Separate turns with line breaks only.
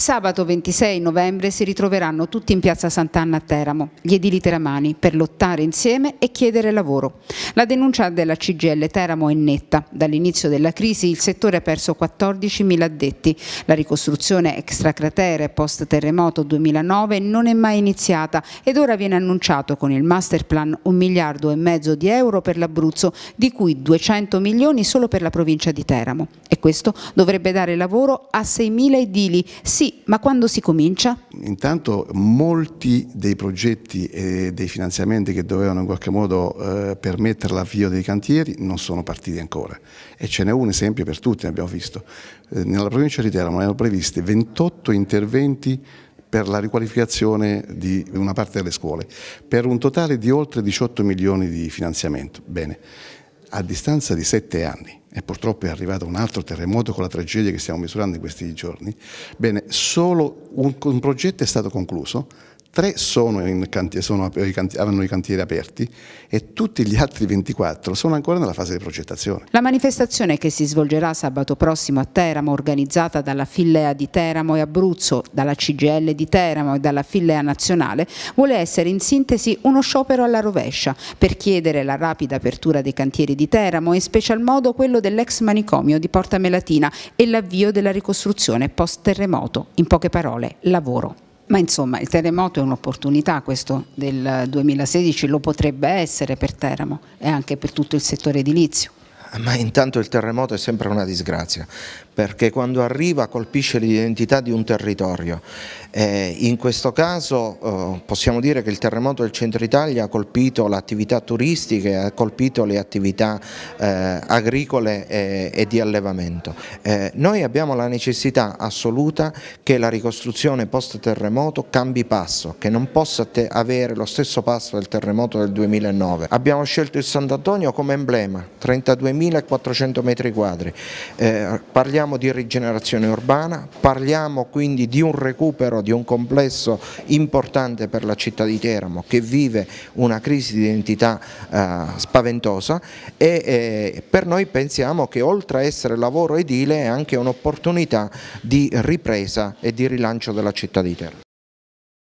Sabato 26 novembre si ritroveranno tutti in piazza Sant'Anna a Teramo, gli edili teramani, per lottare insieme e chiedere lavoro. La denuncia della CGL Teramo è netta. Dall'inizio della crisi il settore ha perso 14.000 addetti. La ricostruzione extracratere post terremoto 2009 non è mai iniziata ed ora viene annunciato con il master plan un miliardo e mezzo di euro per l'Abruzzo, di cui 200 milioni solo per la provincia di Teramo. E questo dovrebbe dare lavoro a 6.000 edili, sì ma quando si comincia?
Intanto molti dei progetti e dei finanziamenti che dovevano in qualche modo eh, permettere l'avvio dei cantieri non sono partiti ancora e ce n'è un esempio per tutti, abbiamo visto. Eh, nella provincia di Teramo erano previsti 28 interventi per la riqualificazione di una parte delle scuole, per un totale di oltre 18 milioni di finanziamento. Bene a distanza di sette anni, e purtroppo è arrivato un altro terremoto con la tragedia che stiamo misurando in questi giorni, bene, solo un, un progetto è stato concluso tre sono cantiere, sono, avevano i cantieri aperti e tutti gli altri 24 sono ancora nella fase di progettazione.
La manifestazione che si svolgerà sabato prossimo a Teramo, organizzata dalla Fillea di Teramo e Abruzzo, dalla CGL di Teramo e dalla Fillea Nazionale, vuole essere in sintesi uno sciopero alla rovescia per chiedere la rapida apertura dei cantieri di Teramo e in special modo quello dell'ex manicomio di Porta Melatina e l'avvio della ricostruzione post-terremoto. In poche parole, lavoro. Ma insomma il terremoto è un'opportunità questo del 2016, lo potrebbe essere per Teramo e anche per tutto il settore edilizio.
Ma intanto il terremoto è sempre una disgrazia, perché quando arriva colpisce l'identità di un territorio eh, in questo caso eh, possiamo dire che il terremoto del centro Italia ha colpito le attività turistiche, ha colpito le attività eh, agricole e, eh, e, di allevamento. Eh, noi abbiamo la necessità assoluta che la ricostruzione post terremoto cambi passo, che non possa avere lo stesso passo del terremoto del 2009. Abbiamo scelto il Sant'Antonio come emblema, 32.400 metri quadri, eh, parliamo di rigenerazione urbana, parliamo quindi di un recupero all'interno di un complesso importante per la città di Teramo che vive una crisi di identità eh, spaventosa e eh, per noi pensiamo che oltre a essere lavoro edile è anche un'opportunità di ripresa e di rilancio della città di Teramo.